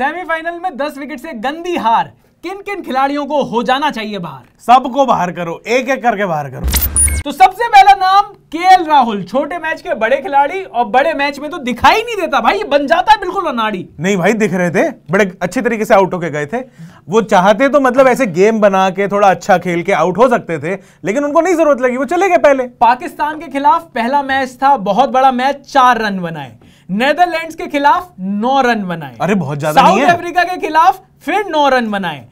Semifinal में दस wicket से गंदी हार किन किन खिलाड़ियों को हो जाना चाहिए बाहर सबको बाहर करो एक एक करके बाहर करो तो सबसे पहला नाम के राहुल छोटे मैच के बड़े खिलाड़ी और बड़े मैच में तो दिखाई नहीं देता भाई बन जाता है बिल्कुल अनाड़ी नहीं भाई दिख रहे थे बड़े अच्छे तरीके से आउट होके गए थे वो चाहते तो मतलब ऐसे गेम बना के थोड़ा अच्छा खेल के आउट हो सकते थे लेकिन उनको नहीं जरूरत लगी वो चले गए पहले पाकिस्तान के खिलाफ पहला मैच था बहुत बड़ा मैच चार रन बनाए नेदरलैंड्स के खिलाफ नौ रन बनाए अरे बहुत ज्यादा साउथ अफ्रीका के खिलाफ फिर नौ रन बनाए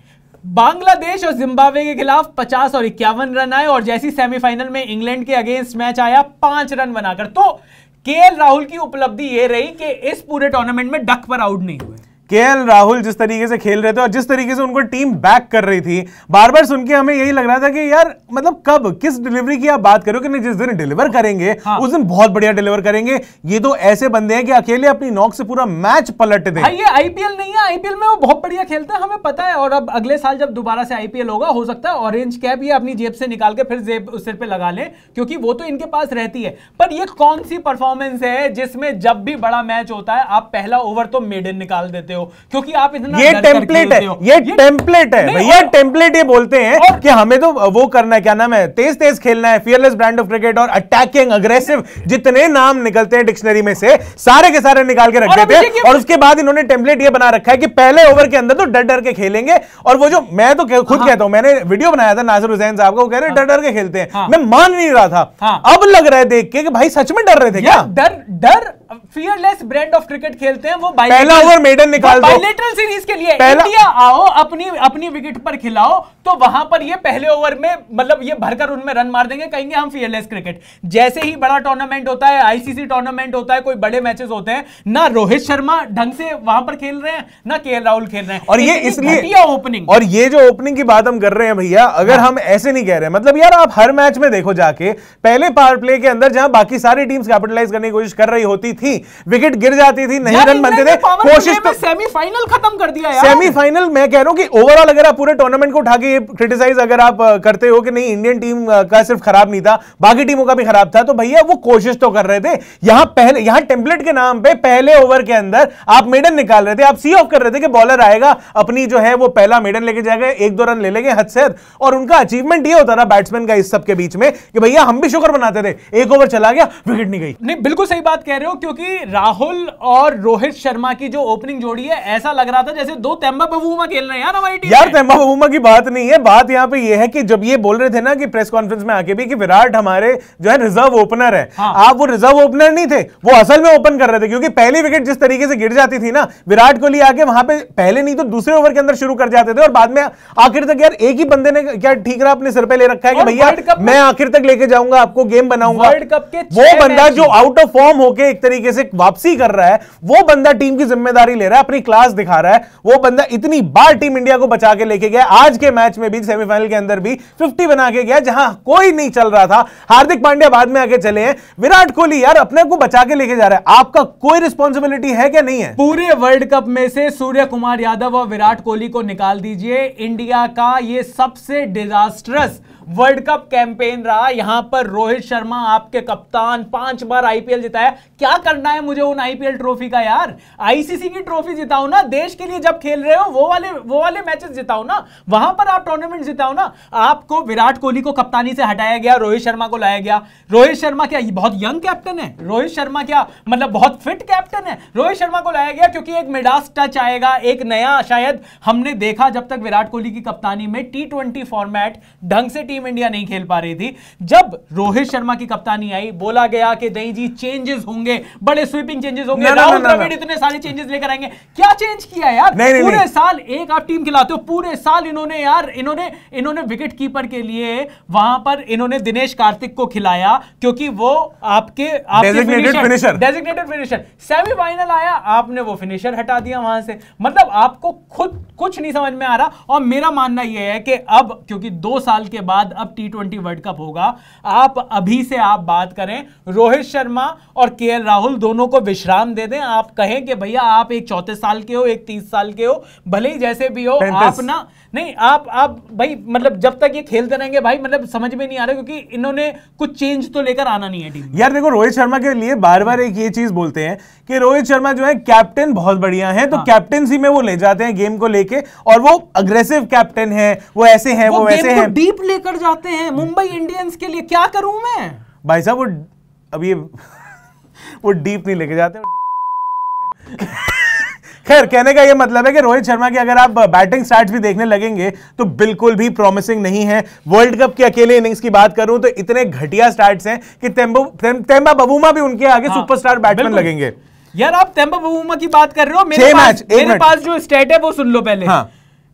बांग्लादेश और जिम्बाब्वे के खिलाफ 50 और इक्यावन रन आए और जैसी सेमीफाइनल में इंग्लैंड के अगेंस्ट मैच आया पांच रन बनाकर तो के राहुल की उपलब्धि यह रही कि इस पूरे टूर्नामेंट में डक पर आउट नहीं हुए के राहुल जिस तरीके से खेल रहे थे और जिस तरीके से उनको टीम बैक कर रही थी बार बार सुन के हमें यही लग रहा था कि यार मतलब कब किस डिलीवरी की आप बात करो कि नहीं जिस दिन डिलीवर करेंगे हाँ। उस दिन बहुत बढ़िया डिलीवर करेंगे ये तो ऐसे बंदे हैं कि अकेले अपनी नॉक से पूरा मैच पलट दे ये आईपीएल नहीं है आईपीएल में वो बहुत बढ़िया खेलता है हमें पता है और अब अगले साल जब दोबारा से आईपीएल होगा हो सकता है ऑरेंज कैप ये अपनी जेब से निकाल के फिर जेब सिर पर लगा लें क्योंकि वो तो इनके पास रहती है पर ये कौन सी परफॉर्मेंस है जिसमें जब भी बड़ा मैच होता है आप पहला ओवर तो मेडन निकाल देते हो हो क्योंकि आप इतना ये टेम्पलेट है ये टेम्पलेट है भैया टेम्पलेट ये बोलते हैं कि हमें तो वो करना है क्या नाम है तेज तेज खेलना है फियरलेस ब्रांड ऑफ क्रिकेट और अटैकिंग अग्रेसिव जितने नाम निकलते हैं डिक्शनरी में से सारे के सारे निकाल के रख देते हैं और उसके बाद इन्होंने टेम्पलेट ये बना रखा है कि पहले ओवर के अंदर तो डर डर के खेलेंगे और वो जो मैं तो खुद हाँ। कहता हूं मैंने वीडियो बनाया था नासिर हुसैन साहब का वो कह रहे डर डर के खेलते हैं हाँ। मैं मान नहीं रहा था हाँ। अब लग रहा है देख के भाई सच में डर रहे थे क्या डर डर फियरलेस ब्रांड ऑफ क्रिकेट खेलते हैं वो पहला ओवर मेडन निकाल दो बायलेटरल सीरीज के लिए इंडिया आओ अपनी अपनी विकेट पर खिलाओ तो वहां पर ये पहले ओवर में मतलब ये भरकर उनमें रन मार देंगे कहेंगे हम फियरलेस क्रिकेट जैसे ही बड़ा टूर्नामेंट होता है आईसीसी टूर्नामेंट होता है कोई बड़े मैचेस होते हैं ना रोहित शर्मा ढंग से वहां पर खेल रहे हैं ना के राहुल खेल रहे हैं और ये इसलिए ओपनिंग और ये जो ओपनिंग की बात हम कर रहे हैं भैया अगर हाँ। हम ऐसे नहीं कह रहे मतलब यार आप हर मैच में देखो जाके पहले पावर प्ले के अंदर जहां बाकी सारी टीम्स कैपिटलाइज करने की कोशिश कर रही होती थी विकेट गिर जाती थी नहीं रन बनते थे कोशिश तो सेमीफाइनल खत्म कर दिया यार सेमीफाइनल मैं कह रहा हूँ कि ओवरऑल अगर आप पूरे टूर्नामेंट को उठा के क्रिटिसाइज अगर आप करते हो कि नहीं इंडियन टीम का सिर्फ खराब नहीं था बाकी टीमों का भी खराब था तो भैया वो कोशिश तो कर रहे थे यहाँ पहले यहाँ टेम्पलेट के नाम पे पहले ओवर के अंदर आप मेडन निकाल रहे थे आप सी ऑफ कर रहे थे कि बॉलर आएगा अपनी जो है वो पहला मेडन लेके जाएगा एक दो रन ले लेंगे हद से हद और उनका अचीवमेंट ये होता था बैट्समैन का इस सब के बीच में कि भैया हम भी शुक्र बनाते थे एक ओवर चला गया विकेट नहीं गई नहीं बिल्कुल सही बात कह रहे हो क्योंकि राहुल और रोहित शर्मा की जो ओपनिंग जोड़ी है ऐसा लग रहा था जैसे दो तेम्बा बबूमा खेल रहे हैं यार हमारी टीम यार तेम्बा बबूमा की बात नहीं है बात यहाँ पे ये है कि जब ये बोल रहे थे ना कि प्रेस कॉन्फ्रेंस में आके भी कि विराट हमारे जो है रिजर्व ओपनर है हाँ। आप वो रिजर्व ओपनर नहीं थे वो असल में ओपन कर रहे थे क्योंकि पहली विकेट जिस तरीके से गिर जाती थी ना विराट कोहली आके वहां पे पहले नहीं तो दूसरे ओवर के अंदर शुरू कर जाते थे और बाद में आखिर तक यार एक ही बंदे ने क्या ठीक रहा अपने सिर पे ले रखा है कि भैया मैं आखिर तक लेके जाऊंगा आपको गेम बनाऊंगा वर्ल्ड कप के वो बंदा जो आउट ऑफ फॉर्म होके एक तरीके तरीके से वापसी कर रहा है वो बंदा टीम की जिम्मेदारी ले रहा है अपनी क्लास दिखा रहा है वो बंदा इतनी बार टीम इंडिया को बचा के लेके गया आज के मैच में भी सेमीफाइनल के अंदर भी फिफ्टी बना के गया जहां कोई नहीं चल रहा था हार्दिक पांड्या बाद में आके चले हैं विराट कोहली यार अपने को बचा के लेके जा रहा है आपका कोई रिस्पॉन्सिबिलिटी है क्या नहीं है पूरे वर्ल्ड कप में से सूर्य कुमार यादव और विराट कोहली को निकाल दीजिए इंडिया का ये सबसे डिजास्टरस वर्ल्ड कप कैंपेन रहा यहां पर रोहित शर्मा आपके कप्तान पांच बार आईपीएल जिताया क्या करना है मुझे उन आईपीएल ट्रॉफी का यार आईसीसी की ट्रॉफी जिताओ ना देश के लिए जब खेल रहे हो वो वाले वो वाले मैचेस जिताओ ना वहां पर आप टूर्नामेंट जिताओ ना आपको विराट कोहली को कप्तानी से हटाया गया रोहित शर्मा को लाया गया रोहित शर्मा क्या बहुत यंग कैप्टन है रोहित शर्मा क्या मतलब बहुत फिट कैप्टन है रोहित शर्मा को लाया गया क्योंकि एक मिडास टच आएगा एक नया शायद हमने देखा जब तक विराट कोहली की कप्तानी में टी फॉर्मेट ढंग से टीम टीम इंडिया नहीं खेल पा रही थी जब रोहित शर्मा की कप्तानी आई बोला गया कि नहीं जी चेंजेस होंगे बड़े स्वीपिंग चेंजेस होंगे राहुल द्रविड़ इतने सारे चेंजेस लेकर आएंगे क्या चेंज किया यार नहीं, पूरे नहीं। साल एक आप टीम खिलाते हो पूरे साल इन्होंने यार इन्होंने इन्होंने विकेट कीपर के लिए वहां पर इन्होंने दिनेश कार्तिक को खिलाया क्योंकि वो आपके डेजिग्नेटेड फिनिशर सेमीफाइनल आया आपने वो फिनिशर हटा दिया वहां से मतलब आपको खुद कुछ नहीं समझ में आ रहा और मेरा मानना यह है कि अब क्योंकि दो साल के बाद बाद अब टी ट्वेंटी वर्ल्ड कप होगा आप अभी से आप बात करें रोहित शर्मा और के राहुल दोनों को विश्राम दे दें आप कहें कि भैया आप एक चौतीस साल के हो एक तीस साल के हो भले ही जैसे भी हो आप ना नहीं आप आप भाई मतलब जब तक ये खेलते रहेंगे भाई मतलब समझ में नहीं आ रहा क्योंकि इन्होंने कुछ चेंज तो लेकर आना नहीं है टीम यार देखो रोहित शर्मा के लिए बार बार एक ये चीज बोलते हैं कि रोहित शर्मा जो है कैप्टन बहुत बढ़िया है तो हाँ। कैप्टनसी में वो ले जाते हैं गेम को लेके और वो अग्रेसिव कैप्टन है वो ऐसे है वो, वो वैसे है डीप लेकर जाते हैं मुंबई इंडियंस के लिए क्या करूं मैं भाई साहब वो अब ये वो डीप नहीं लेके जाते खैर कहने का ये मतलब है कि रोहित शर्मा की अगर आप बैटिंग स्टार्ट भी देखने लगेंगे तो बिल्कुल भी प्रॉमिसिंग नहीं है वर्ल्ड कप के अकेले इनिंग्स की बात करूं तो इतने घटिया स्टार्ट हैं कि तेम्बा बबूमा भी उनके आगे हाँ, सुपरस्टार बैट्समैन लगेंगे यार आप तेम्बा बबूमा की बात कर रहे हो मेरे पास मेरे पास जो स्टेट है वो सुन लो पहले हाँ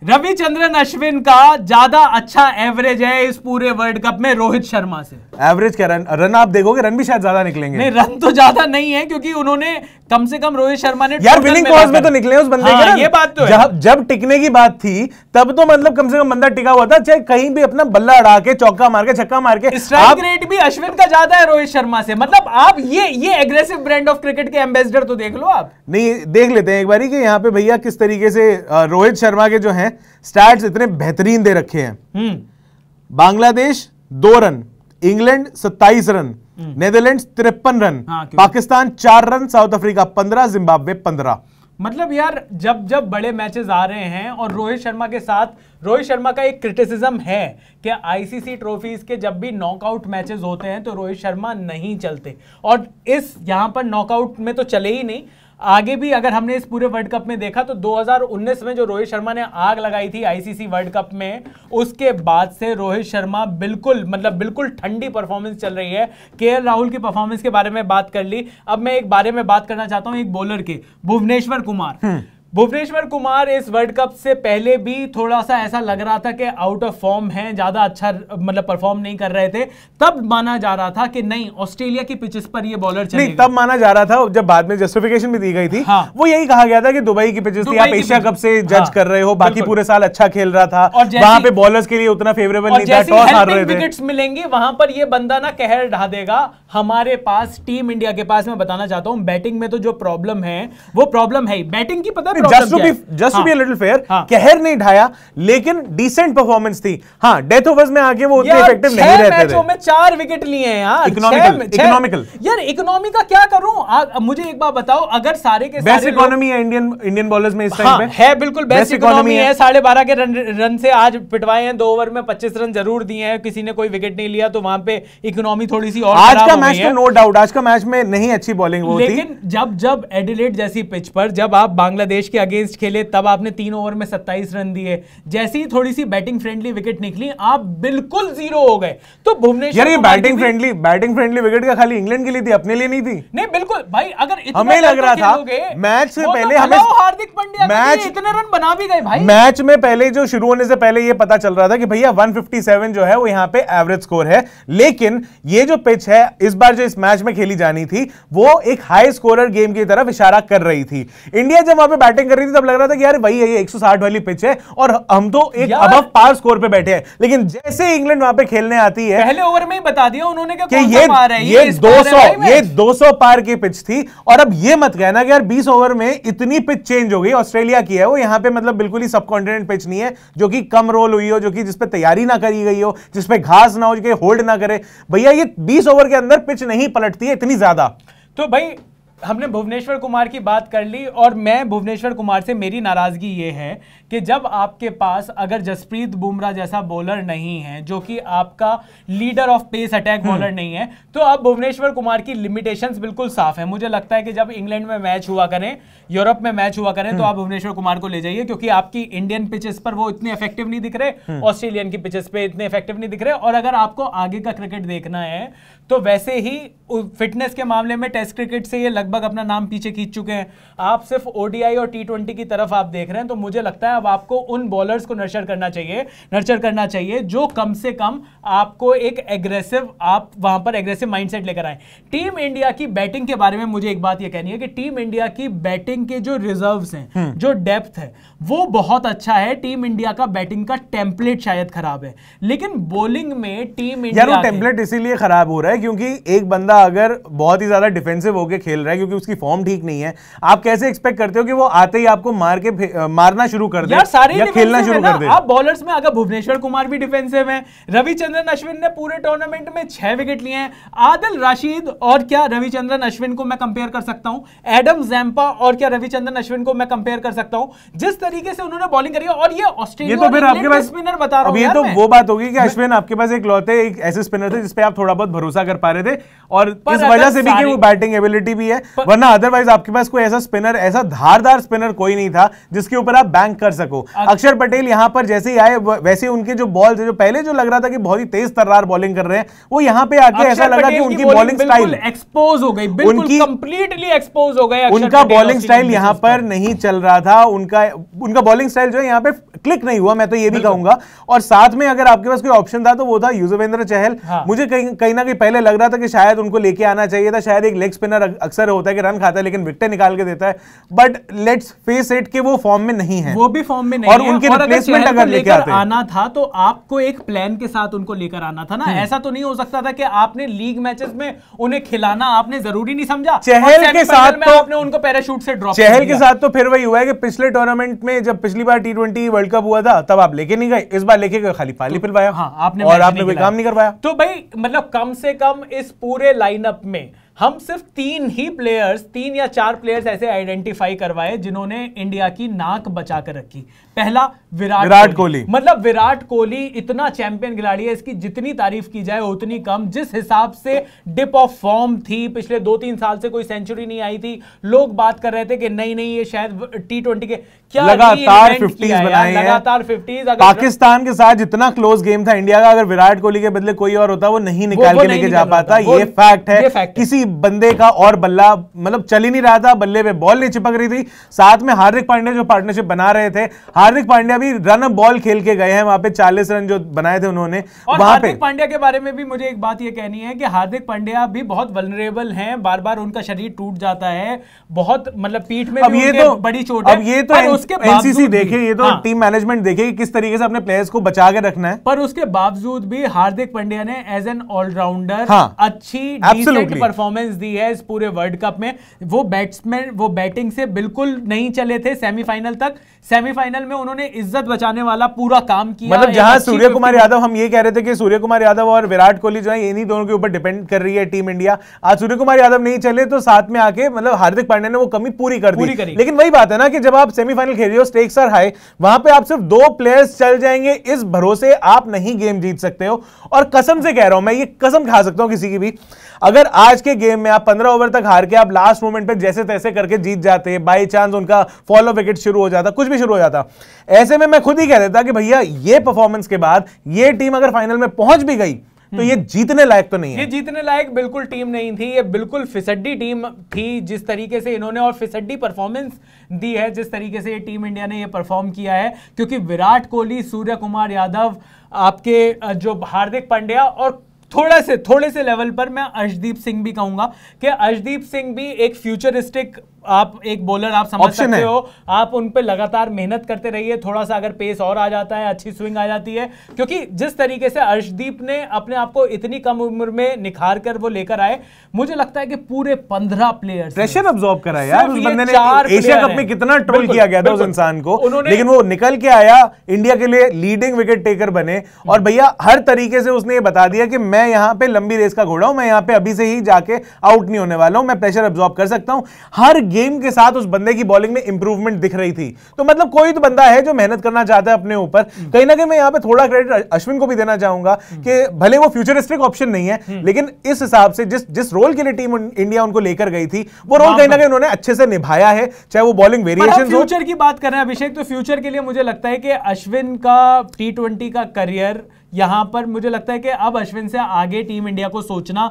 रविचंद्रन अश्विन का ज्यादा अच्छा एवरेज है इस पूरे वर्ल्ड कप में रोहित शर्मा से एवरेज क्या रन रन आप देखोगे रन भी शायद ज्यादा निकलेंगे नहीं रन तो ज्यादा नहीं है क्योंकि उन्होंने कम से कम रोहित शर्मा ने यार विनिंग कॉज में तो निकले उस बंदे हाँ, ये बात तो जब, जब टिकने की बात थी तब तो मतलब कम से कम बंदा टिका हुआ था चाहे कहीं भी अपना बल्ला अड़ा के चौका मार के छक्का मार के स्ट्राइक रेट भी अश्विन का ज्यादा है रोहित शर्मा से मतलब आप ये ये एग्रेसिव ब्रांड ऑफ क्रिकेट के एम्बेसडर तो देख लो आप नहीं देख लेते हैं एक बार की यहाँ पे भैया किस तरीके से रोहित शर्मा के जो है स्टार्ट इतने बेहतरीन दे रखे हैं हम्म। बांग्लादेश दो रन इंग्लैंड 27 रन हम्म। नेदरलैंड्स तिरपन रन हाँ, पाकिस्तान चार रन साउथ अफ्रीका पंद्रह जिम्बाब्वे पंद्रह मतलब यार जब जब बड़े मैचेस आ रहे हैं और रोहित शर्मा के साथ रोहित शर्मा का एक क्रिटिसिज्म है कि आईसीसी ट्रॉफीज के जब भी नॉकआउट मैचेस होते हैं तो रोहित शर्मा नहीं चलते और इस यहां पर नॉकआउट में तो चले ही नहीं आगे भी अगर हमने इस पूरे वर्ल्ड कप में देखा तो 2019 में जो रोहित शर्मा ने आग लगाई थी आईसीसी वर्ल्ड कप में उसके बाद से रोहित शर्मा बिल्कुल मतलब बिल्कुल ठंडी परफॉर्मेंस चल रही है के राहुल की परफॉर्मेंस के बारे में बात कर ली अब मैं एक बारे में बात करना चाहता हूँ एक बॉलर की भुवनेश्वर कुमार हम्म। भुवनेश्वर कुमार इस वर्ल्ड कप से पहले भी थोड़ा सा ऐसा लग रहा था कि आउट ऑफ फॉर्म हैं ज़्यादा अच्छा मतलब परफॉर्म नहीं कर रहे थे तब माना जा रहा था कि नहीं ऑस्ट्रेलिया की पिचेस पर ये बॉलर नहीं तब माना जा रहा था जब बाद में जस्टिफिकेशन भी दी गई थी हाँ। वो यही कहा गया था कि दुबई की पिचेस थी तो आप एशिया कप से जज हाँ। कर रहे हो बाकी पूरे साल अच्छा खेल रहा था वहां पे बॉलर्स के लिए उतना फेवरेबल नहीं था टॉस हार रहे मिलेंगे वहां पर ये बंदा ना कहर ढा देगा हमारे पास टीम इंडिया के पास मैं बताना चाहता हूँ बैटिंग में तो जो प्रॉब्लम है वो प्रॉब्लम है बैटिंग की पता हाँ, हाँ। लेकिन डिसेंट परफॉर्मेंस थी हाँ डेथ ओवर्स में वो उतने इफेक्टिव नहीं रहते थे चार विकेट लिए हैं यार इकोनॉमिकल इकोनॉमिकल यार इकोनॉमी का क्या करूं मुझे एक बार बताओ अगर सारे के बेस्ट इकोनॉमी है इंडियन इंडियन बॉलर्स में इस टाइम हाँ, पे है बिल्कुल बेस्ट इकोनॉमी है साढ़े बारह के रन से आज पिटवाए हैं दो ओवर में पच्चीस रन जरूर दिए हैं किसी ने कोई विकेट नहीं लिया तो वहां पे इकोनॉमी थोड़ी सी और आज का मैच तो नो डाउट आज का मैच में नहीं अच्छी बॉलिंग लेकिन जब जब एडिलेट जैसी पिच पर जब आप बांग्लादेश के अगेंस्ट खेले तब आपने तीन ओवर में 27 रन दिए जैसे ही थोड़ी सी बैटिंग फ्रेंडली विकेट निकली आप बिल्कुल जीरो हो गए तो भुवनेश्वर यार batting friendly batting friendly wicket का खाली इंग्लैंड के लिए थी अपने लिए नहीं थी नहीं बिल्कुल भाई अगर हमें लग रहा था मैच से तो पहले हमें हार्दिक पांड्या मैच इतने रन बना भी गए भाई मैच में पहले जो शुरू होने से पहले ये पता चल रहा था कि भैया 157 जो है वो यहाँ पे एवरेज स्कोर है लेकिन ये जो पिच है इस बार जो इस मैच में खेली जानी थी वो एक हाई स्कोरर गेम की तरफ इशारा कर रही थी इंडिया जब वहां पे बैटिंग कर रही थी तब लग रहा था कि यार भाई ये 160 वाली पिच है और हम तो एक अब पार स्कोर पे बैठे हैं लेकिन जैसे इंग्लैंड वहां पे खेलने आती है पहले ओवर में ही बता दिया उन्होंने कि ये ये 200 ये 200 पार की पिच थी और अब ये मत कहना कि यार 20 ओवर में इतनी पिच चेंज हो गई ऑस्ट्रेलिया की है वो यहाँ पे मतलब बिल्कुल ही सब कॉन्टिनेंट पिच नहीं है जो कि कम रोल हुई हो जो कि जिसपे तैयारी ना करी गई हो जिसपे घास ना हो जो होल्ड ना करे भैया ये बीस ओवर के अंदर पिच नहीं पलटती है इतनी ज्यादा तो भाई हमने भुवनेश्वर कुमार की बात कर ली और मैं भुवनेश्वर कुमार से मेरी नाराज़गी ये है कि जब आपके पास अगर जसप्रीत बुमराह जैसा बॉलर नहीं है जो कि आपका leader of pace attack bowler नहीं है तो अब भुवनेश्वर कुमार की लिमिटेशंस बिल्कुल साफ है मुझे लगता है कि जब इंग्लैंड में मैच हुआ करें यूरोप में मैच हुआ करें तो हम्म। आप भुवनेश्वर कुमार को ले जाइए क्योंकि आपकी इंडियन पिचेस पर वो इतने इफेक्टिव नहीं दिख रहे ऑस्ट्रेलियन हम्म। की पिचेस पर इतने इफेक्टिव नहीं दिख रहे और अगर आपको आगे का क्रिकेट देखना है तो वैसे ही फिटनेस के मामले में टेस्ट क्रिकेट से ये लगभग अपना नाम पीछे खींच चुके हैं आप सिर्फ ओडीआई और टी की तरफ आप देख रहे हैं तो मुझे लगता है अब आपको उन बॉलर्स को नर्चर करना चाहिए नर्चर करना चाहिए जो कम से कम आपको एक एग्रेसिव आप वहां पर एग्रेसिव माइंडसेट लेकर आए टीम इंडिया की बैटिंग के बारे में मुझे एक बात यह कहनी है कि टीम इंडिया की बैटिंग के जो रिजर्व हैं हम्म। जो डेप्थ है वो बहुत अच्छा है टीम इंडिया का बैटिंग का टेम्पलेट शायद खराब है लेकिन बॉलिंग में टीम इंडिया टेम्पलेट इसीलिए खराब हो रहा है क्योंकि एक बंदा अगर बहुत ही ज़्यादा डिफेंसिव होकर खेल रहा है क्योंकि उसकी फॉर्म ठीक नहीं है आप कैसे एक्सपेक्ट करते हो कि वो आते ही आपको मार के मारना शुरू कर दे सारे या खेलना शुरू कर दे आप बॉलर्स में अगर भुवनेश्वर कुमार भी डिफेंसिव है रविचंद्रन अश्विन ने पूरे टूर्नामेंट में छह विकेट लिए हैं आदिल राशिद और क्या रविचंद्रन अश्विन को मैं कंपेयर कर सकता हूं एडम जैम्पा और क्या रविचंद्रन अश्विन को मैं कंपेयर कर सकता हूं जिस तरीके से उन्होंने बॉलिंग करी और ये ऑस्ट्रेलिया तो फिर आपके पास स्पिनर बता रहा हूँ ये तो वो बात होगी कि अश्विन आपके पास एक लौते एक ऐसे स्पिनर थे जिसपे आप थोड़ा बहुत भरोसा कर पा रहे थे और और इस वजह से भी कि वो बैटिंग एबिलिटी भी है वरना अदरवाइज आपके पास कोई ऐसा स्पिनर ऐसा धारदार स्पिनर कोई नहीं था जिसके ऊपर आप बैंक कर सको अक्षर पटेल यहां पर जैसे ही आए वैसे उनके जो बॉल थे जो पहले जो लग रहा था कि बहुत ही तेज तर्रार बॉलिंग कर रहे हैं वो यहाँ पे आके ऐसा लगा कि उनकी बॉलिंग स्टाइल एक्सपोज हो गई उनकी कंप्लीटली एक्सपोज हो गया उनका बॉलिंग स्टाइल यहाँ पर नहीं चल रहा था उनका उनका बॉलिंग स्टाइल जो है यहाँ पे क्लिक नहीं हुआ मैं तो ये भी कहूंगा और साथ में अगर आपके पास कोई ऑप्शन था तो वो था युजवेंद्र चहल हाँ। मुझे कहीं ना कहीं पहले लग रहा था कि शायद उनको को लेके आना चाहिए था शायद एक लेग स्पिनर अक्सर होता है कि रन खाता है लेकिन विकटे निकाल के देता है बट लेट्स फेस इट कि वो फॉर्म में नहीं है वो भी फॉर्म में नहीं और है। उनके रिप्लेसमेंट अगर, अगर लेकर आते आना था तो आपको एक प्लान के साथ उनको लेकर आना था ना हम्म। ऐसा तो नहीं हो सकता था कि आपने लीग मैचेस में उन्हें खिलाना आपने जरूरी नहीं समझा चहल के साथ तो- आपने उनको पैराशूट से ड्रॉप चहल के साथ तो फिर वही हुआ है कि पिछले टूर्नामेंट में जब पिछली बार टी वर्ल्ड कप हुआ था तब आप लेके नहीं गए इस बार लेके गए खाली पाली तो- पिलवाया हाँ, आपने और आपने कोई काम नहीं करवाया तो भाई मतलब कम से कम इस पूरे लाइनअप में हम सिर्फ तीन ही प्लेयर्स तीन या चार प्लेयर्स ऐसे आइडेंटिफाई करवाए जिन्होंने इंडिया की नाक बचा कर रखी पहला विराट विराट कोहली मतलब विराट कोहली इतना चैंपियन खिलाड़ी है इसकी जितनी तारीफ की जाए उतनी कम जिस हिसाब से डिप ऑफ फॉर्म थी पिछले दो तीन साल से कोई सेंचुरी नहीं आई थी लोग बात कर रहे थे कि नहीं नहीं ये शायद टी के लगातार फिफ्टीज बनाए हैं लगातार फिफ्टीज पाकिस्तान के साथ जितना क्लोज गेम था इंडिया का अगर विराट कोहली के बदले कोई और होता वो नहीं निकाल वो, के लेके जा पाता ये फैक्ट है, किसी बंदे का और बल्ला मतलब चल ही नहीं रहा था बल्ले पे बॉल नहीं चिपक रही थी साथ में हार्दिक पांड्या जो पार्टनरशिप बना रहे थे हार्दिक पांड्या भी रन अप बॉल खेल के गए हैं वहां पे चालीस रन जो बनाए थे उन्होंने वहां पे पांड्या के बारे में भी मुझे एक बात ये कहनी है कि हार्दिक पांड्या भी बहुत वनरेबल है बार बार उनका शरीर टूट जाता है बहुत मतलब पीठ में अब ये तो बड़ी चोट अब ये तो उसके एनसीसी देखे ये तो हाँ, टीम मैनेजमेंट देखे कि किस तरीके से अपने प्लेयर्स को बचा के रखना है पर उसके बावजूद भी हार्दिक पांड्या ने एज एन ऑलराउंडर हाँ, अच्छी परफॉर्मेंस दी है इस पूरे वर्ल्ड कप में वो बैट्समैन वो बैटिंग से बिल्कुल नहीं चले थे सेमीफाइनल तक सेमीफाइनल में उन्होंने इज्जत बचाने वाला पूरा काम किया मतलब जहां सूर्य कुमार यादव हम ये कह रहे थे कि सूर्य कुमार यादव और विराट कोहली जो है इन्हीं दोनों के ऊपर डिपेंड कर रही है टीम इंडिया आज सूर्य कुमार यादव नहीं चले तो साथ में आके मतलब हार्दिक पांड्या ने वो कमी पूरी कर दी लेकिन वही बात है ना कि जब आप सेमीफाइनल सेमीफाइनल खेल रही हो स्टेक्स आर हाई वहां पे आप सिर्फ दो प्लेयर्स चल जाएंगे इस भरोसे आप नहीं गेम जीत सकते हो और कसम से कह रहा हूं मैं ये कसम खा सकता हूं किसी की भी अगर आज के गेम में आप पंद्रह ओवर तक हार के आप लास्ट मोमेंट पर जैसे तैसे करके जीत जाते बाई चांस उनका फॉलो विकेट शुरू हो जाता कुछ भी शुरू हो जाता ऐसे में मैं खुद ही कह देता कि भैया ये परफॉर्मेंस के बाद ये टीम अगर फाइनल में पहुंच भी गई तो ये जीतने लायक तो नहीं है ये जीतने लायक बिल्कुल टीम नहीं थी ये बिल्कुल फिसड्डी टीम थी जिस तरीके से इन्होंने और फिसड्डी परफॉर्मेंस दी है जिस तरीके से ये टीम इंडिया ने ये परफॉर्म किया है क्योंकि विराट कोहली सूर्य कुमार यादव आपके जो हार्दिक पांड्या और थोड़ा से थोड़े से लेवल पर मैं अर्शदीप सिंह भी कहूंगा कि अर्शदीप सिंह भी एक फ्यूचरिस्टिक आप एक बॉलर आप समझ सकते हो आप उन पर लगातार मेहनत करते रहिए थोड़ा सा अगर पेस और आ जाता है अच्छी स्विंग आ जाती है क्योंकि जिस तरीके से अर्शदीप ने अपने आप को इतनी कम उम्र में निखार कर वो लेकर आए मुझे लगता है कि पूरे पंद्रह प्लेयर प्रेशर अब्सॉर्ब करा यार उस बंदे ने एशिया कप में कितना ट्रोल किया गया था उस इंसान को लेकिन वो निकल के आया इंडिया के लिए लीडिंग विकेट टेकर बने और हम्म। भैया हर तरीके से उसने ये बता दिया कि मैं यहाँ पे लंबी रेस का घोड़ा हूं मैं यहाँ पे अभी से ही जाके आउट नहीं होने वाला हूं मैं प्रेशर अब्सॉर्ब कर सकता हूं हर गेम के साथ उस बंदे की बॉलिंग में इंप्रूवमेंट दिख रही थी तो मतलब कोई तो बंदा है जो मेहनत करना चाहता है अपने ऊपर हम्म। कहीं ना कहीं मैं यहाँ पे थोड़ा क्रेडिट अश्विन को भी देना चाहूंगा हम्म। कि भले वो फ्यूचरिस्टिक ऑप्शन नहीं है हम्म। लेकिन इस हिसाब से जिस जिस रोल के लिए टीम इंडिया उनको लेकर गई थी वो रोल हाँ, कहीं ना हाँ। कहीं उन्होंने अच्छे से निभाया है चाहे वो बॉलिंग वेरिएशन फ्यूचर की बात कर रहे हैं अभिषेक तो फ्यूचर के लिए मुझे लगता है कि अश्विन का टी का करियर यहां पर मुझे लगता है कि अब अश्विन से आगे टीम इंडिया को सोचना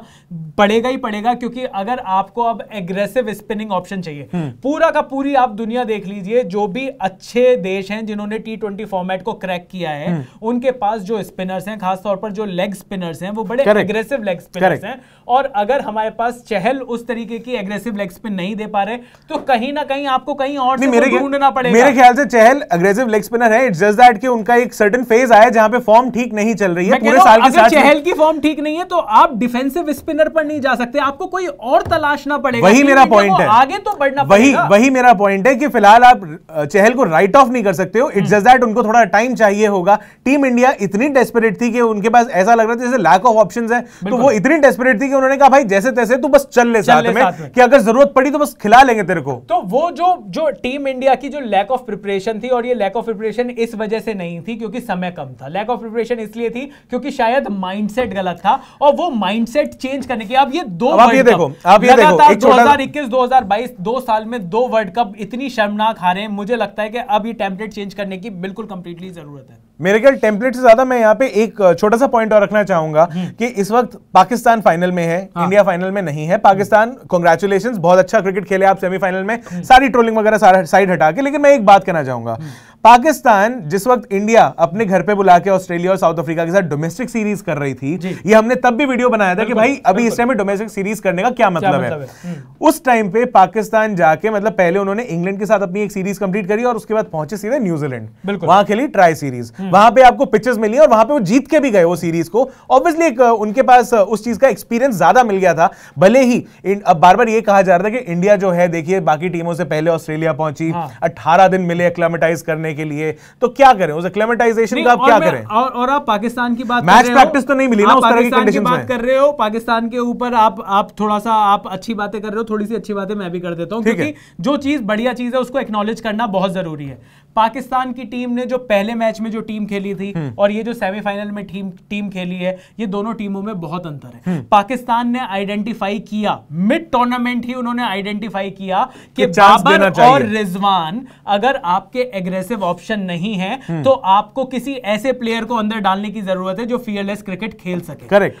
पड़ेगा ही पड़ेगा क्योंकि अगर आपको अब एग्रेसिव स्पिनिंग ऑप्शन चाहिए हम्म। पूरा का पूरी आप दुनिया देख लीजिए जो भी अच्छे देश हैं जिन्होंने टी ट्वेंटी फॉर्मेट को क्रैक किया है हम्म। उनके पास जो स्पिनर्स हैं खासतौर पर जो लेग स्पिनर्स हैं वो बड़े एग्रेसिव लेग स्पिनर्स हैं और अगर हमारे पास चहल उस तरीके की एग्रेसिव लेग स्पिन नहीं दे पा रहे तो कहीं ना कहीं आपको कहीं और तो ढूंढना पड़ेगा मेरे ख्याल से चहल अग्रेसिव लेग स्पिनर है इट्स जस्ट दैट कि उनका एक सर्टन फेज आया जहां पे फॉर्म ठीक नहीं नहीं चल रही है पूरे साल के साथ चहल की फॉर्म ठीक नहीं है तो आप डिफेंसिव स्पिनर पर नहीं जा सकते आपको कोई और तलाशना पड़ेगा वही मेरा पॉइंट है आगे तो बढ़ना वही वही मेरा पॉइंट है कि फिलहाल आप चहल को राइट ऑफ नहीं कर सकते हो इट्स जस्ट दैट उनको थोड़ा टाइम चाहिए होगा टीम इंडिया इतनी डेस्परेट थी कि उनके पास ऐसा लग रहा था जैसे लैक ऑफ ऑप्शन है तो वो इतनी डेस्परेट थी कि उन्होंने कहा भाई जैसे तैसे तू बस चल ले साथ में कि अगर जरूरत पड़ी तो बस खिला लेंगे तेरे को तो वो जो जो टीम इंडिया की जो लैक ऑफ प्रिपरेशन थी और ये लैक ऑफ प्रिपरेशन इस वजह से नहीं थी क्योंकि समय कम था लैक ऑफ प्रिपरेशन इसलिए इसलिए थी क्योंकि शायद माइंडसेट गलत था और वो माइंडसेट चेंज करने की अब ये दो अब ये देखो अब ये देखो दो हजार इक्कीस दो हजार बाईस दो साल में दो वर्ल्ड कप इतनी शर्मनाक हारे हैं मुझे लगता है कि अब ये टेम्पलेट चेंज करने की बिल्कुल कंप्लीटली जरूरत है मेरे ख्याल टेम्पलेट से ज्यादा मैं यहाँ पे एक छोटा सा पॉइंट और रखना चाहूंगा हम्म। कि इस वक्त पाकिस्तान फाइनल में है हाँ। इंडिया फाइनल में नहीं है पाकिस्तान कॉन्ग्रेचुलेशन बहुत अच्छा क्रिकेट खेले आप सेमीफाइनल में हम्म। सारी ट्रोलिंग वगैरह साइड हटा के लेकिन मैं एक बात कहना चाहूंगा हम्म। पाकिस्तान जिस वक्त इंडिया अपने घर पे बुला के ऑस्ट्रेलिया और साउथ अफ्रीका के साथ डोमेस्टिक सीरीज कर रही थी ये हमने तब भी वीडियो बनाया था कि भाई अभी इस टाइम में डोमेस्टिक सीरीज करने का क्या मतलब, है, मतलब हम्म। उस टाइम पे पाकिस्तान जाके मतलब पहले उन्होंने इंग्लैंड के साथ अपनी एक सीरीज कंप्लीट करी और उसके बाद पहुंचे सीधे न्यूजीलैंड वहां खेली ट्राई सीरीज वहां पे आपको पिक्चर्स मिली और वहां पे वो जीत के भी गए वो सीरीज को ऑब्वियसली उनके पास उस चीज का एक्सपीरियंस ज्यादा मिल गया था भले ही अब बार बार ये कहा जा रहा था कि इंडिया जो है देखिए बाकी टीमों से पहले ऑस्ट्रेलिया पहुंची हाँ। अट्ठारह दिन मिले एक्लामेटाइज करने के लिए तो क्या करें उसे क्लेमेटाइजेशन का आप क्या करें और, और आप पाकिस्तान की बात मैच प्रैक्टिस तो नहीं मिली ना उस तरह की कंडीशन बात कर रहे हो पाकिस्तान के ऊपर आप आप थोड़ा सा आप अच्छी बातें कर रहे हो थोड़ी सी अच्छी बातें मैं भी कर देता हूँ क्योंकि जो चीज बढ़िया चीज है उसको एक्नोलेज करना बहुत जरूरी है पाकिस्तान की टीम ने जो पहले मैच में जो टीम खेली थी हम्म। और ये जो सेमीफाइनल में टीम टीम खेली है ये दोनों टीमों में बहुत अंतर है हम्म। पाकिस्तान ने आइडेंटिफाई किया मिड टूर्नामेंट ही उन्होंने आइडेंटिफाई किया कि बाबर और रिजवान अगर आपके एग्रेसिव ऑप्शन नहीं है हम्म। तो आपको किसी ऐसे प्लेयर को अंदर डालने की जरूरत है जो फियरलेस क्रिकेट खेल सके करेक्ट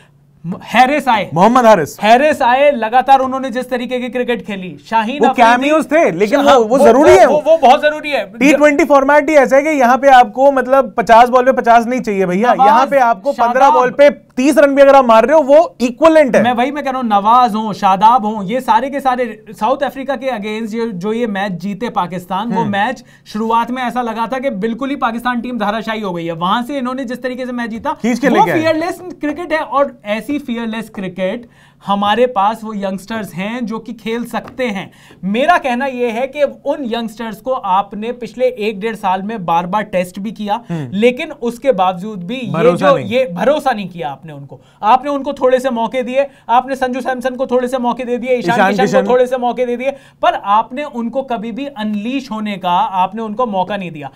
हैरिस आए मोहम्मद हैरिस हैरिस आए लगातार उन्होंने जिस तरीके की क्रिकेट खेली शाहीन वो कैमियोस थे लेकिन हाँ, वो, वो जरूरी है वो, वो बहुत जरूरी है टी ट्वेंटी फॉर्मेट ही ऐसा है कि यहाँ पे आपको मतलब पचास बॉल पे पचास नहीं चाहिए भैया यहाँ पे आपको पंद्रह बॉल पे तीस रन भी अगर आप मार रहे हो वो इक्वलेंट है मैं वही मैं कह रहा हूँ नवाज हो शादाब हो ये सारे के सारे साउथ अफ्रीका के अगेंस्ट जो ये मैच जीते पाकिस्तान वो मैच हम्म। शुरुआत में ऐसा लगा था कि बिल्कुल ही पाकिस्तान टीम धाराशाही हो गई है वहां से इन्होंने जिस तरीके से मैच जीता वो फियरलेस क्रिकेट है और ऐसी फियरलेस क्रिकेट हमारे पास वो यंगस्टर्स हैं जो कि खेल सकते हैं मेरा कहना यह है कि उन यंगस्टर्स को आपने पिछले एक डेढ़ साल में बार बार टेस्ट भी किया हम्म। लेकिन उसके बावजूद भी ये जो ये भरोसा नहीं किया आप आपने उनको आपने उनको थोड़े से मौके दिए आपने संजू सैमसन को थोड़े से मौके दे दिए ईशान किशन को थोड़े से मौके दे दिए पर आपने उनको कभी भी अनलीश होने का आपने उनको मौका नहीं दिया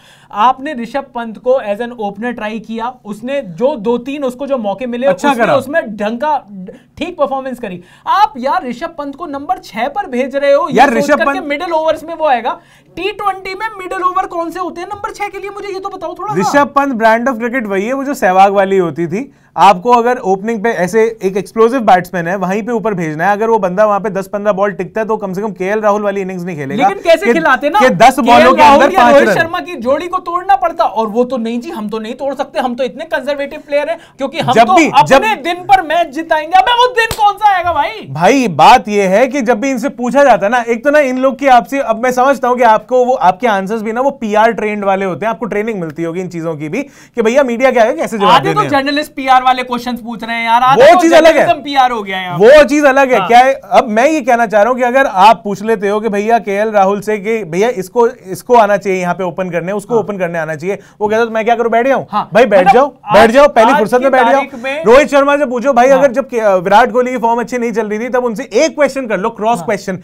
आपने ऋषभ पंत को एज एन ओपनर ट्राई किया उसने जो दो तीन उसको जो मौके मिले अच्छा उसने उसमें ढंग का ठीक परफॉर्मेंस करी आप यार ऋषभ पंत को नंबर छह पर भेज रहे हो यार ऋषभ पंत मिडिल ओवर्स में वो आएगा टी ट्वेंटी में मिडिल ओवर कौन से होते हैं नंबर छह के लिए मुझे ये तो बताओ थोड़ा Rishabh Pant brand of cricket वही है वो जो सहवाग वाली होती थी आपको अगर ओपनिंग पे ऐसे एक एक्सप्लोसिव बैट्समैन है वहीं पे ऊपर भेजना है अगर वो बंदा वहां पे 10-15 बॉल टिकता है तो कम से कम केएल राहुल वाली इनिंग्स नहीं खेलेगा लेकिन कैसे के, खिलाते ना कि 10 बॉलों के अंदर पांच रोहित शर्मा की जोड़ी को तोड़ना पड़ता और वो तो नहीं जी हम तो नहीं तोड़ सकते हम तो इतने कंजर्वेटिव प्लेयर है क्योंकि हम जब तो अपने दिन पर मैच जिताएंगे अब वो दिन कौन सा आएगा भाई भाई बात ये है कि जब भी इनसे पूछा जाता है ना एक तो ना इन लोग की आपसे अब मैं समझता हूँ कि आपको वो आपके आंसर भी ना वो पी आर वाले होते हैं आपको ट्रेनिंग मिलती होगी इन चीजों की भी कि भैया मीडिया क्या है कैसे जवाब देते तो हैं जर्नलिस्ट पीआर वाले क्वेश्चन पूछ रहे हैं यार वो तो चीज अलग है पीआर हो गया वो चीज अलग है हाँ। क्या अब मैं ये कहना चाह रहा हूँ कि अगर आप पूछ लेते हो कि भैया के राहुल से कि भैया इसको इसको आना चाहिए यहाँ पे ओपन करने उसको ओपन हाँ। करने आना चाहिए वो कहता तो मैं क्या करूँ बैठ जाऊँ हाँ। भाई बैठ मतलब जाओ बैठ जाओ पहली फुर्सत में बैठ जाओ रोहित शर्मा से पूछो भाई अगर जब विराट कोहली की फॉर्म अच्छी नहीं चल रही थी तब उनसे एक क्वेश्चन कर लो क्रॉस क्वेश्चन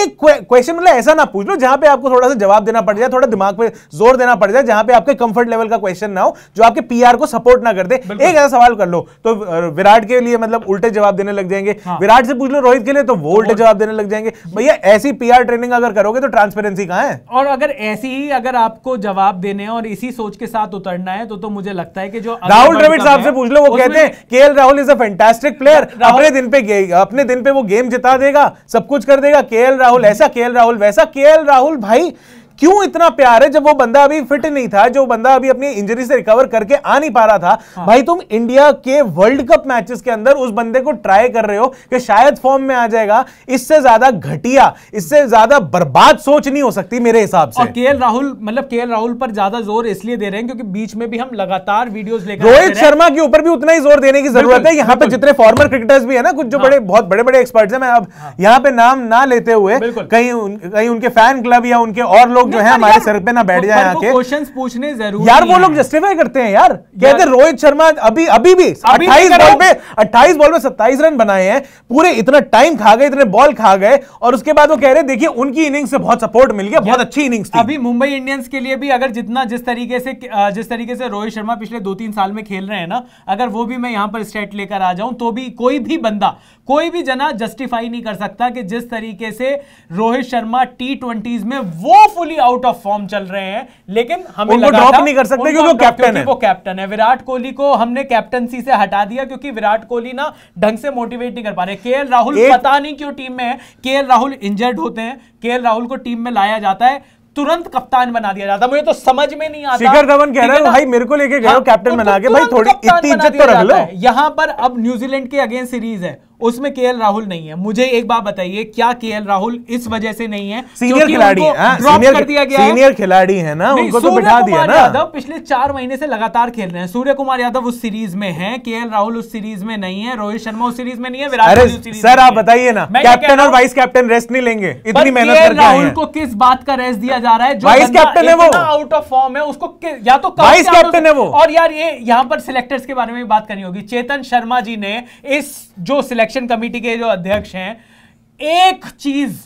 एक क्वेश्चन मतलब ऐसा ना पूछ लो जहां पे आपको थोड़ा सा जवाब देना पड़ जाए थोड़ा दिमाग पे जोर देना पड़ जाए जहां पे आपके कंफर्ट लेवल का क्वेश्चन ना हो जो आपके पीआर को सपोर्ट ना कर दे एक ऐसा सवाल सवाल कर लो तो विराट के लिए मतलब उल्टे जवाब देने लग जाएंगे हाँ। विराट से पूछ लो रोहित के लिए तो वो उल्टे जवाब देने लग जाएंगे भैया ऐसी पीआर ट्रेनिंग अगर करोगे तो ट्रांसपेरेंसी कहाँ है और अगर ऐसी ही अगर आपको जवाब देने और इसी सोच के साथ उतरना है तो तो मुझे लगता है कि जो राहुल द्रविड़ साहब से पूछ लो वो कहते हैं के Rahul is a fantastic player अपने दिन पे अपने दिन पे वो गेम जिता देगा सब कुछ कर देगा के राहुल ऐसा के राहुल वैसा के राहुल भाई क्यों इतना प्यार है जब वो बंदा अभी फिट नहीं था जो बंदा अभी अपनी इंजरी से रिकवर करके आ नहीं पा रहा था हाँ। भाई तुम इंडिया के वर्ल्ड कप मैचेस के अंदर उस बंदे को ट्राई कर रहे हो कि शायद फॉर्म में आ जाएगा इससे ज्यादा घटिया इससे ज्यादा बर्बाद सोच नहीं हो सकती मेरे हिसाब से के राहुल मतलब के राहुल पर ज्यादा जोर इसलिए दे रहे हैं क्योंकि बीच में भी हम लगातार वीडियो लेकर रोहित शर्मा के ऊपर भी उतना ही जोर देने की जरूरत है यहाँ पे जितने फॉर्मर क्रिकेटर्स भी है ना कुछ जो हाँ। बड़े बहुत बड़े बड़े एक्सपर्ट्स हैं मैं अब हाँ। यहाँ पे नाम ना लेते हुए कहीं कहीं उनके फैन क्लब या उनके और लोग लोग जो है हमारे सर पे ना बैठ जाए आके क्वेश्चंस पूछने जरूर यार वो लोग जस्टिफाई करते हैं यार कहते रोहित शर्मा अभी अभी भी अट्ठाईस बॉल पे अट्ठाईस बॉल में सत्ताईस रन बनाए हैं पूरे इतना टाइम खा गए इतने बॉल खा गए और उसके बाद वो कह रहे देखिए उनकी इनिंग्स से बहुत सपोर्ट मिल गया बहुत अच्छी इनिंग्स थी अभी मुंबई इंडियंस के लिए भी अगर जितना जिस तरीके से जिस तरीके से रोहित शर्मा पिछले दो तीन साल में खेल रहे हैं ना अगर वो भी मैं यहाँ पर स्टेट लेकर आ जाऊं तो भी कोई भी बंदा कोई भी जना जस्टिफाई नहीं कर सकता कि जिस तरीके से रोहित शर्मा टी ट्वेंटीज में वो फुली आउट ऑफ फॉर्म चल रहे हैं लेकिन हमें ड्रॉप नहीं कर सकते क्योंकि वो कैप्टन है वो कैप्टन है विराट कोहली को हमने कैप्टनसी से हटा दिया क्योंकि विराट कोहली ना ढंग से मोटिवेट नहीं कर पा रहे के राहुल पता नहीं क्यों टीम में है के राहुल इंजर्ड होते हैं के राहुल को टीम में लाया जाता है तुरंत कप्तान बना दिया जाता मुझे तो समझ में नहीं आता शिखर धवन कह रहा है भाई मेरे को लेके गए कैप्टन हाँ, तो बना के भाई थोड़ी इतनी इज्जत तो रख लो यहां पर अब न्यूजीलैंड के अगेंस्ट सीरीज है उसमें के राहुल नहीं है मुझे एक बात बताइए क्या के राहुल इस वजह से नहीं है सीनियर खिलाड़ी सीनियर हाँ, कर दिया गया सीनियर खिलाड़ी है ना उनको तो बिठा दिया ना यादव पिछले चार महीने से लगातार खेल रहे हैं सूर्य कुमार यादव उस सीरीज में है के राहुल उस सीरीज में नहीं है रोहित शर्मा उस सीरीज में नहीं है विराट सर आप बताइए ना कैप्टन और वाइस कैप्टन रेस्ट नहीं लेंगे इतनी मेहनत करके राहुल को किस बात का रेस्ट दिया जा रहा है वाइस कैप्टन है वो आउट ऑफ फॉर्म है उसको या तो वाइस कैप्टन है वो और यार ये यहाँ पर सिलेक्टर्स के बारे में बात करनी होगी चेतन शर्मा जी ने इस जो सिलेक्शन सिलेक्शन कमेटी के जो अध्यक्ष हैं एक चीज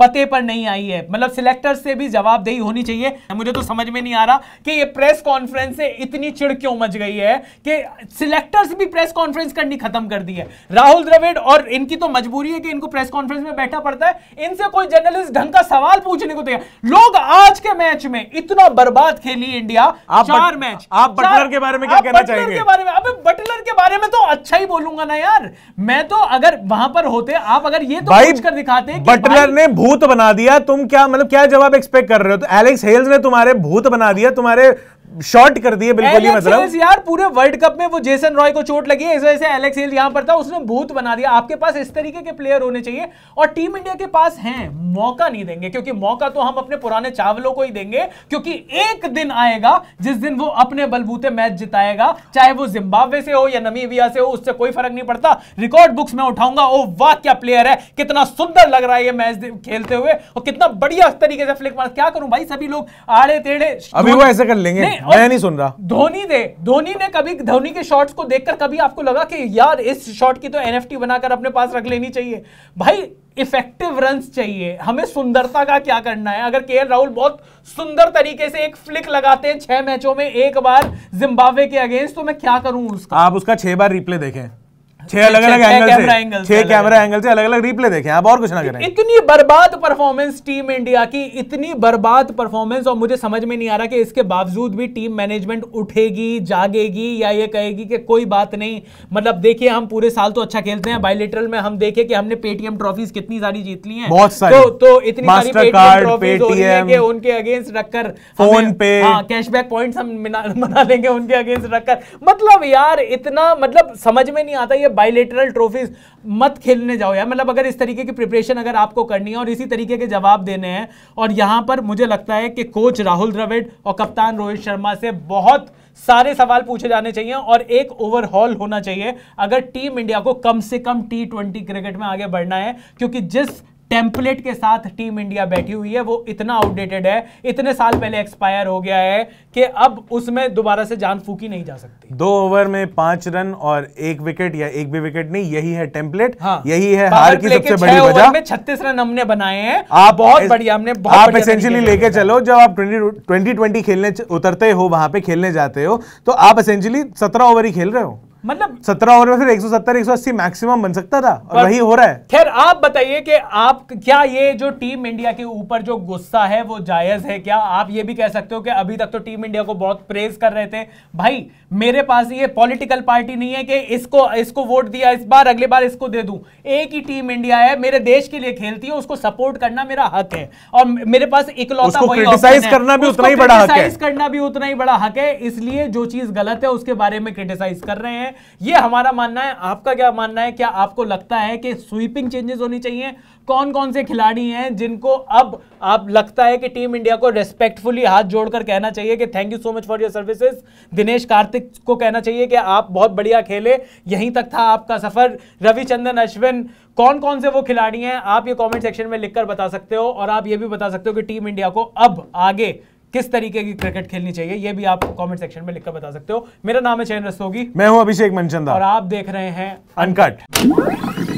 पते पर नहीं आई है मतलब सिलेक्टर से भी जवाबदेही होनी चाहिए मुझे तो समझ में नहीं आ रहा कि ये प्रेस कॉन्फ्रेंस से इतनी चिड़ क्यों मच गई है कि सिलेक्टर्स भी प्रेस कॉन्फ्रेंस करनी खत्म कर दी है राहुल द्रविड़ और इनकी तो मजबूरी है कि इनको प्रेस कॉन्फ्रेंस में बैठा पड़ता है इनसे कोई जर्नलिस्ट ढंग का सवाल पूछने को तैयार लोग आज के मैच में इतना बर्बाद खेली इंडिया आप चार मैच आप बटलर के बारे में क्या कहना चाहेंगे के बारे में अब बटलर के बारे में तो अच्छा ही बोलूंगा ना यार मैं तो अगर वहां पर होते आप अगर ये तो कर दिखाते बटलर ने भूल भूत बना दिया तुम क्या मतलब क्या जवाब एक्सपेक्ट कर रहे हो तो एलेक्स हेल्स ने तुम्हारे भूत बना दिया तुम्हारे शॉर्ट कर दिए बिल्कुल ही मतलब यार पूरे वर्ल्ड कप में वो जेसन रॉय को चोट लगी है इस वजह से एलेक्स हिल यहां पर था उसने भूत बना दिया आपके पास इस तरीके के प्लेयर होने चाहिए और टीम इंडिया के पास हैं मौका नहीं देंगे क्योंकि मौका तो हम अपने पुराने चावलों को ही देंगे क्योंकि एक दिन आएगा जिस दिन वो अपने बलबूते मैच जिताएगा चाहे वो जिम्बाब्वे से हो या नमीबिया से हो उससे कोई फर्क नहीं पड़ता रिकॉर्ड बुक्स में उठाऊंगा ओ वाह क्या प्लेयर है कितना सुंदर लग रहा है ये मैच खेलते हुए और कितना बढ़िया तरीके से फ्लिक मार क्या करूं भाई सभी लोग आड़े टेढ़े अभी वो ऐसे कर लेंगे मैं नहीं सुन रहा धोनी ने धोनी ने कभी धोनी के शॉट्स को देखकर कभी आपको लगा कि यार इस शॉट की तो एनएफटी बनाकर अपने पास रख लेनी चाहिए भाई इफेक्टिव रन चाहिए हमें सुंदरता का क्या करना है अगर के राहुल बहुत सुंदर तरीके से एक फ्लिक लगाते हैं छह मैचों में एक बार जिम्बाब्वे के अगेंस्ट तो मैं क्या करूं उसका आप उसका छह बार रिप्ले देखें छह अलग अलग एंगल से छह कैमरा एंगल से अलग अलग रिप्ले देखे आप और कुछ ना करें इतनी बर्बाद परफॉर्मेंस टीम इंडिया की इतनी बर्बाद परफॉर्मेंस और मुझे समझ में नहीं आ रहा कि इसके बावजूद भी टीम मैनेजमेंट उठेगी जागेगी या ये कहेगी कि कोई बात नहीं मतलब देखिए हम पूरे साल तो अच्छा खेलते हैं बायोलिटरल में हम देखे कि हमने पेटीएम ट्रॉफीज कितनी सारी जीत ली है बहुत सारी तो, तो इतनी सारी उनके अगेंस्ट रखकर फोन पे कैशबैक पॉइंट हम बना लेंगे उनके अगेंस्ट रखकर मतलब यार इतना मतलब समझ में नहीं आता ये बाइलेटरल ट्रॉफीज मत खेलने जाओ यार मतलब अगर इस तरीके की प्रिपरेशन अगर आपको करनी है और इसी तरीके के जवाब देने हैं और यहां पर मुझे लगता है कि कोच राहुल द्रविड़ और कप्तान रोहित शर्मा से बहुत सारे सवाल पूछे जाने चाहिए और एक ओवरहॉल होना चाहिए अगर टीम इंडिया को कम से कम टी ट्वेंटी क्रिकेट में आगे बढ़ना है क्योंकि जिस टेम्पलेट के साथ टीम इंडिया बैठी हुई है वो इतना आउटडेटेड है इतने साल पहले एक्सपायर हो गया है कि अब उसमें दोबारा से जान फूकी नहीं जा सकती दो ओवर में पांच रन और एक विकेट या एक भी विकेट नहीं यही है टेम्पलेट हाँ, यही है हार की सबसे बड़ी वजह छत्तीस रन हमने बनाए हैं आप बहुत बढ़िया हमने आप एसेंशियली लेके चलो जब आप ट्वेंटी ट्वेंटी खेलने उतरते हो वहां पे खेलने जाते हो तो आप एसेंशियली सत्रह ओवर ही खेल रहे हो मतलब सत्रह ओवर में फिर एक सौ सत्तर एक सौ अस्सी मैक्सिमम बन सकता था और वही हो रहा है खैर आप बताइए कि आप क्या ये जो टीम इंडिया के ऊपर जो गुस्सा है वो जायज है क्या आप ये भी कह सकते हो कि अभी तक तो टीम इंडिया को बहुत प्रेज कर रहे थे भाई मेरे पास ये पॉलिटिकल पार्टी नहीं है कि इसको इसको वोट दिया इस बार अगले बार इसको दे दू एक ही टीम इंडिया है मेरे देश के लिए खेलती है उसको सपोर्ट करना मेरा हक है और मेरे पास इकलौता करना भी उतना ही करना भी उतना ही बड़ा हक है इसलिए जो चीज गलत है उसके बारे में क्रिटिसाइज कर रहे हैं हैं ये हमारा मानना है आपका क्या मानना है क्या आपको लगता है कि स्वीपिंग चेंजेस होनी चाहिए कौन कौन से खिलाड़ी हैं जिनको अब आप लगता है कि टीम इंडिया को रेस्पेक्टफुली हाथ जोड़कर कहना चाहिए कि thank you so much for your services Dinesh Karthik को कहना चाहिए कि आप बहुत बढ़िया खेले यहीं तक था आपका सफर रविचंदन अश्विन कौन कौन से वो खिलाड़ी हैं आप ये कमेंट सेक्शन में लिखकर बता सकते हो और आप ये भी बता सकते हो कि टीम इंडिया को अब आगे किस तरीके की क्रिकेट खेलनी चाहिए ये भी आप कमेंट सेक्शन में लिखकर बता सकते हो मेरा नाम है चैन रस्तोगी मैं हूं अभिषेक मनचंदा और आप देख रहे हैं अनकट